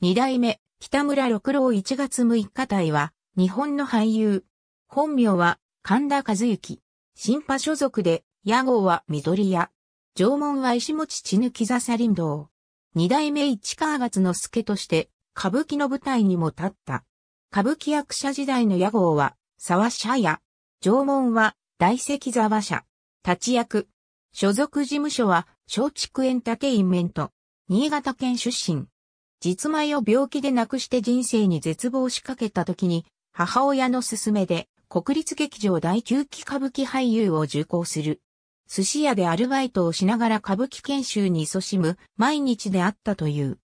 二代目、北村六郎一月六日隊は、日本の俳優。本名は、神田和幸。新派所属で、屋号は緑屋。縄文は石持ち抜き座サ林道。二代目市川月之助として、歌舞伎の舞台にも立った。歌舞伎役者時代の屋号は、沢社屋。縄文は、大石沢社。立ち役。所属事務所は、松竹エンタテインメント。新潟県出身。実前を病気で亡くして人生に絶望しかけた時に、母親の勧めで、国立劇場第9期歌舞伎俳優を受講する。寿司屋でアルバイトをしながら歌舞伎研修に勤しむ毎日であったという。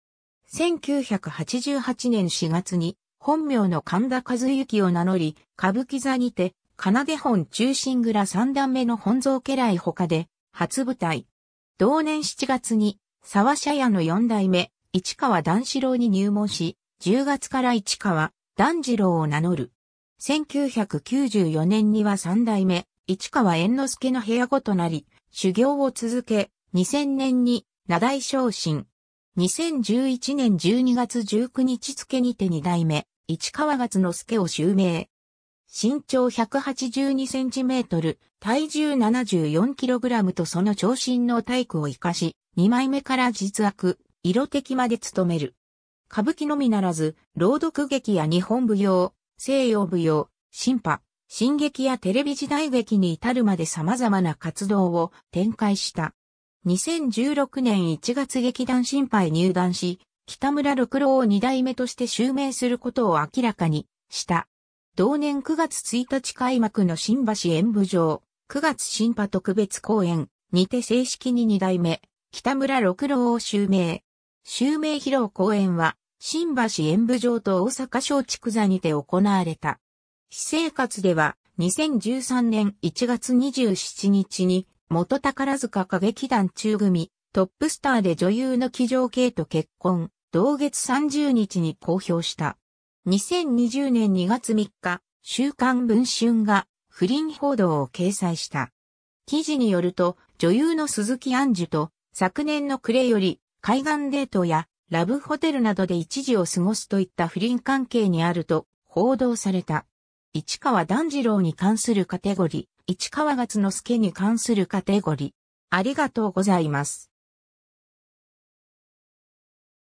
1988年4月に、本名の神田和幸を名乗り、歌舞伎座にて、奏で本中心蔵三段目の本蔵家来他で、初舞台。同年7月に、沢社屋の四代目、市川段四郎に入門し、10月から市川段四郎を名乗る。1994年には三代目、市川猿之助の部屋子となり、修行を続け、2000年に、名代昇進。2011年12月19日付にて二代目、市川月之助を襲名。身長182センチメートル、体重74キログラムとその長身の体育を生かし、二枚目から実悪、色的まで務める。歌舞伎のみならず、朗読劇や日本舞踊、西洋舞踊、新派、新劇やテレビ時代劇に至るまで様々な活動を展開した。2016年1月劇団新派入団し、北村六郎を二代目として襲名することを明らかにした。同年9月1日開幕の新橋演舞場、9月新派特別公演にて正式に二代目、北村六郎を襲名。襲名披露公演は、新橋演舞場と大阪松竹座にて行われた。私生活では、2013年1月27日に、元宝塚歌劇団中組、トップスターで女優の木城慶と結婚、同月30日に公表した。2020年2月3日、週刊文春が不倫報道を掲載した。記事によると、女優の鈴木杏樹と昨年の暮れより海岸デートやラブホテルなどで一時を過ごすといった不倫関係にあると報道された。市川段次郎に関するカテゴリー、市川月之助に関するカテゴリー。ありがとうございます。